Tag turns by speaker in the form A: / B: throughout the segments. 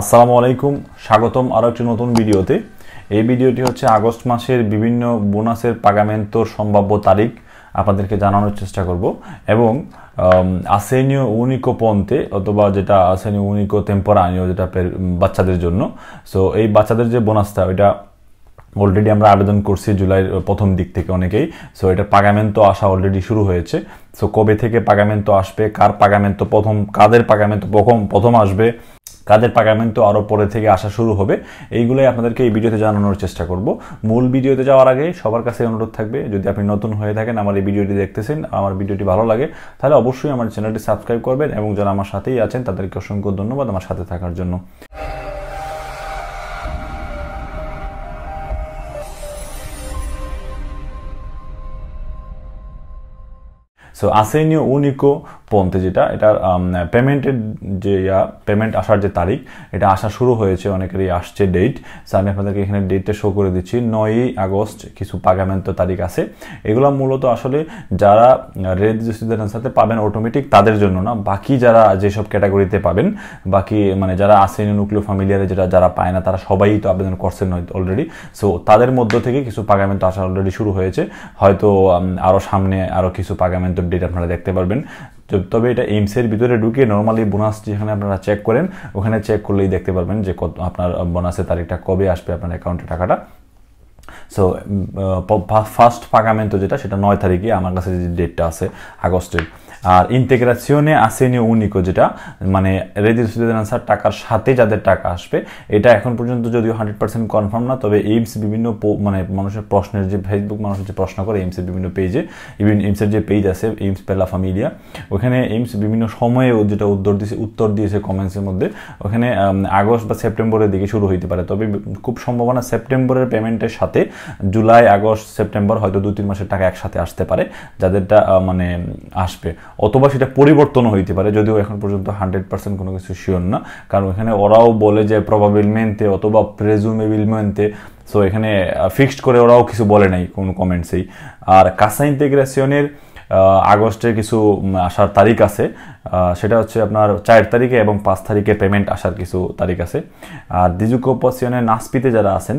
A: আসসালামু আলাইকুম স্বাগতম আরও একটি নতুন ভিডিওতে এই ভিডিওটি হচ্ছে আগস্ট মাসের বিভিন্ন বোনাসের পাগামেন্তর সম্ভাব্য তারিখ আপনাদেরকে জানানোর চেষ্টা করব এবং আসেনীয় উনিকো পন্তে অথবা যেটা আসেনীয় উনিকো টেম্পোরানীয় যেটা বাচ্চাদের জন্য সো এই বাচ্চাদের যে বোনাসটা ওইটা অলরেডি আমরা আবেদন করছি জুলাইয়ের প্রথম দিক থেকে অনেকেই সো এটা পাগামেন্ট আসা অলরেডি শুরু হয়েছে সো কবে থেকে পাগামেন্ট আসবে কার পাগামেন্ট প্রথম কাদের পাগামেন্ট প্রথম প্রথম আসবে কাদের পাগামেন্ট তো আরও পরে থেকে আসা শুরু হবে এইগুলোই আপনাদেরকে এই ভিডিওতে জানানোর চেষ্টা করব মূল ভিডিওতে যাওয়ার আগে সবার কাছে অনুরোধ থাকবে যদি আপনি নতুন হয়ে থাকেন আমার এই ভিডিওটি দেখতেছেন আমার ভিডিওটি ভালো লাগে তাহলে অবশ্যই আমার চ্যানেলটি সাবস্ক্রাইব করবেন এবং যারা আমার সাথেই আছেন তাদেরকে অসংখ্য ধন্যবাদ আমার সাথে থাকার জন্য So, Asenio único পন্থে যেটা এটার পেমেন্টের যে পেমেন্ট আসার যে তারিখ এটা আসা শুরু হয়েছে অনেকেরই আসছে ডেট সো আমি আপনাদেরকে এখানে ডেটটা শো করে দিচ্ছি নয়ই আগস্ট কিছু পাগামেন্ট তারিখ আছে এগুলো মূলত আসলে যারা রেড স্টুডেন্টের সাথে পাবেন অটোমেটিক তাদের জন্য না বাকি যারা যেসব ক্যাটাগরিতে পাবেন বাকি মানে যারা আসেন নিউক্লিও ফ্যামিলিয়ারে যেটা যারা পায় না তারা সবাই তো আবেদন করছেন অলরেডি সো তাদের মধ্য থেকে কিছু পাগামেন্ট আসা অলরেডি শুরু হয়েছে হয়তো আরও সামনে আরও কিছু পাগামেন্টের ডেট আপনারা দেখতে পারবেন তবে এটা এইমসের ভিতরে ঢুকে নর্মালি বোনাস যেখানে আপনারা চেক করেন ওখানে চেক করলেই দেখতে পারবেন যে কত আপনার বোনাসের তারিখটা কবে আসবে আপনার অ্যাকাউন্টে টাকাটা সো ফার্স্ট পাগামেন্ট যেটা সেটা নয় তারিখে আমার কাছে যে ডেটটা আছে আগস্টের আর ইন্টেগ্রাসিওনে আসেনি উনিকো যেটা মানে রেজিস্ট্রেশন আনসার টাকার সাথে যাদের টাকা আসবে এটা এখন পর্যন্ত যদিও হান্ড্রেড পার্সেন্ট কনফার্ম না তবে এইমস বিভিন্ন মানে মানুষের প্রশ্নের যে ফেসবুক মানুষের যে প্রশ্ন করে এইমসের বিভিন্ন পেজে ইভেন এইমসের যে পেজ আছে এইমস পেলা ফামিলিয়া ওখানে এইমস বিভিন্ন সময়ে যেটা উত্তর দিয়েছে উত্তর দিয়েছে কমেন্টসের মধ্যে ওখানে আগস্ট বা সেপ্টেম্বরের দিকে শুরু হইতে পারে তবে খুব সম্ভাবনা সেপ্টেম্বরের পেমেন্টের সাথে জুলাই আগস্ট সেপ্টেম্বর হয়তো দু তিন মাসের টাকা একসাথে আসতে পারে যাদেরটা মানে আসবে অথবা সেটা পরিবর্তনও হইতে পারে যদিও এখন পর্যন্ত হান্ড্রেড পার্সেন্ট কোনো কিছু শিওর না কারণ এখানে ওরাও বলে যে মেনতে অথবা মেনতে সো এখানে ফিক্সড করে ওরাও কিছু বলে নাই কোনো কমেন্টসেই আর কাসা ইন্টিগ্রেশনের আগস্টে কিছু আসার তারিখ আছে সেটা হচ্ছে আপনার চার তারিখে এবং পাঁচ তারিখে পেমেন্ট আসার কিছু তারিখ আছে আর ডিজুকোপাসিয়নের নাসপিতে যারা আছেন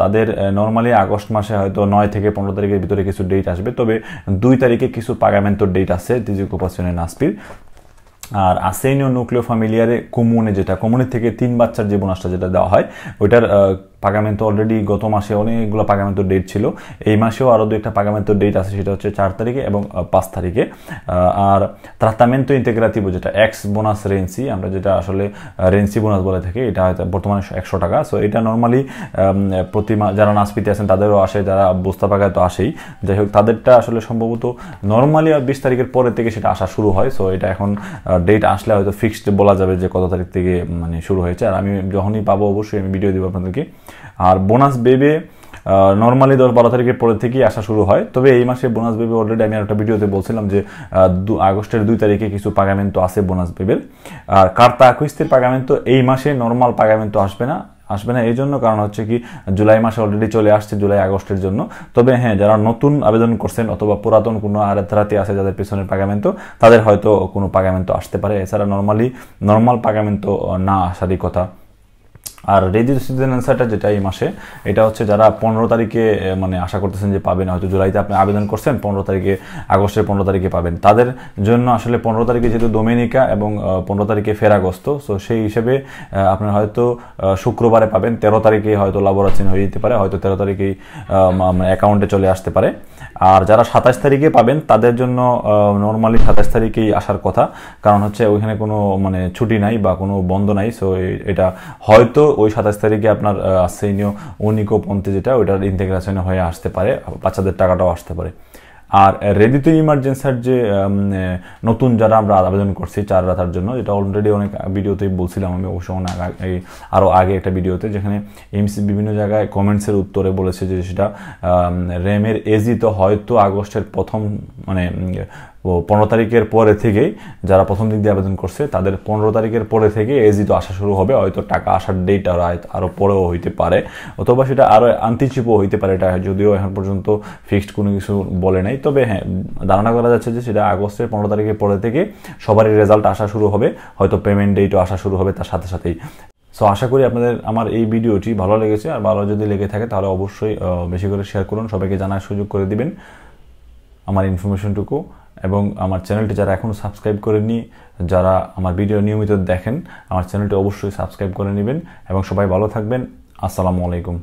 A: তাদের নর্মালি আগস্ট মাসে হয়তো নয় থেকে পনেরো তারিখের ভিতরে কিছু ডেট আসবে তবে দুই তারিখে কিছু পাগামেন্টোর ডেট আছে ডিজুকোপাসিয়নের নাসপির আর আসেনীয় নিউক্লিয় ফ্যামিলিয়ারে কুমুনে যেটা কুমুনের থেকে তিন বাচ্চার জীবনাশটা যেটা দেওয়া হয় ওইটার পাগামেন্ট অলরেডি গত মাসে অনেকগুলো পাগামেন্ট ডেট ছিল এই মাসেও আরও দু একটা পাগামেন্ট ডেট আছে সেটা হচ্ছে চার তারিখে এবং পাঁচ তারিখে আর ট্রাতামেন্টো ইন্টেগ্রাটিভ যেটা এক্স বোনাস রেন্সি আমরা যেটা আসলে রেন্সি বোনাস বলে থাকি এটা হয়তো বর্তমানে একশো টাকা সো এটা নর্মালি প্রতি যারা নাচপিতে আছেন তাদেরও আসে যারা বস্তা পাকায় তো আসেই যাই হোক তাদেরটা আসলে সম্ভবত নর্মালি বিশ তারিখের পরে থেকে সেটা আসা শুরু হয় সো এটা এখন ডেট আসলে হয়তো ফিক্সড বলা যাবে যে কত তারিখ থেকে মানে শুরু হয়েছে আর আমি যখনই পাবো অবশ্যই আমি ভিডিও দেবো আপনাদেরকে আর বোনাস বেবে নর্মালি দশ বারো তারিখের পরে থেকেই আসা শুরু হয় তবে এই মাসে বোনাস বেবে অলরেডি আমি একটা ভিডিওতে বলছিলাম যে আগস্টের দুই তারিখে কিছু পাগামেন্ট তো আছে বোনাস বেবের আর কার্তা আকুইস্তের পাগামেন্ট তো এই মাসে নর্মাল পাগামেন্ট আসবে না আসবে না এই জন্য কারণ হচ্ছে কি জুলাই মাসে অলরেডি চলে আসছে জুলাই আগস্টের জন্য তবে হ্যাঁ যারা নতুন আবেদন করছেন অথবা পুরাতন কোনো আরাধারাতে আছে যাদের পেছনের পাগামেন্ট তাদের হয়তো কোনো পাগামেন্ট আসতে পারে এছাড়া নর্মালি নর্মাল পাগামেন্ট তো না আসারই কথা আর রেজিস্ট্রেশন অ্যান্সারটা যেটা এই মাসে এটা হচ্ছে যারা পনেরো তারিখে মানে আশা করতেছেন যে পাবেন হয়তো জুলাইতে আপনি আবেদন করছেন পনেরো তারিখে আগস্টের পনেরো তারিখে পাবেন তাদের জন্য আসলে পনেরো তারিখে যেহেতু ডোমেনিকা এবং পনেরো তারিখে ফেরাগস্ত সো সেই হিসেবে আপনার হয়তো শুক্রবারে পাবেন তেরো তারিখে হয়তো লাবোরাচিন হয়ে যেতে পারে হয়তো তেরো তারিখেই অ্যাকাউন্টে চলে আসতে পারে আর যারা সাতাশ তারিখে পাবেন তাদের জন্য নর্মালি সাতাশ তারিখেই আসার কথা কারণ হচ্ছে ওইখানে কোনো মানে ছুটি নাই বা কোনো বন্ধ নাই সো এটা হয়তো ওই সাতাশ তারিখে আপনার আশ্রেনীয় পন্থী যেটা ওইটার ইন্টিগ্রেশনে হয়ে আসতে পারে বাচ্চাদের টাকাটাও আসতে পারে আর রেডিতে ইমার্জেন্সার যে নতুন যারা আমরা আবেদন করছি চার রাতার জন্য যেটা অলরেডি অনেক ভিডিওতেই বলছিলাম আমি অবশ্য এই আরও আগে একটা ভিডিওতে যেখানে এমসি বিভিন্ন জায়গায় কমেন্টসের উত্তরে বলেছে যে সেটা র্যামের তো হয়তো আগস্টের প্রথম মানে ও পনেরো তারিখের পরে থেকে যারা প্রথম দিক দিয়ে আবেদন করছে তাদের পনেরো তারিখের পরে থেকে তো আসা শুরু হবে হয়তো টাকা আসার ডেট আর আরও পরেও হইতে পারে অথবা সেটা আরও আন্তিচিপও হইতে পারে এটা যদিও এখন পর্যন্ত ফিক্সড কোনো কিছু বলে নাই তবে হ্যাঁ ধারণা করা যাচ্ছে যে সেটা আগস্টের পনেরো তারিখের পরে থেকে সবারই রেজাল্ট আসা শুরু হবে হয়তো পেমেন্ট ডেটও আসা শুরু হবে তার সাথে সাথেই সো আশা করি আপনাদের আমার এই ভিডিওটি ভালো লেগেছে আর ভালো যদি লেগে থাকে তাহলে অবশ্যই বেশি করে শেয়ার করুন সবাইকে জানার সুযোগ করে দিবেন আমার ইনফরমেশনটুকু এবং আমার চ্যানেলটি যারা এখনও সাবস্ক্রাইব করেননি যারা আমার ভিডিও নিয়মিত দেখেন আমার চ্যানেলটি অবশ্যই সাবস্ক্রাইব করে নেবেন এবং সবাই ভালো থাকবেন আসসালামু আলাইকুম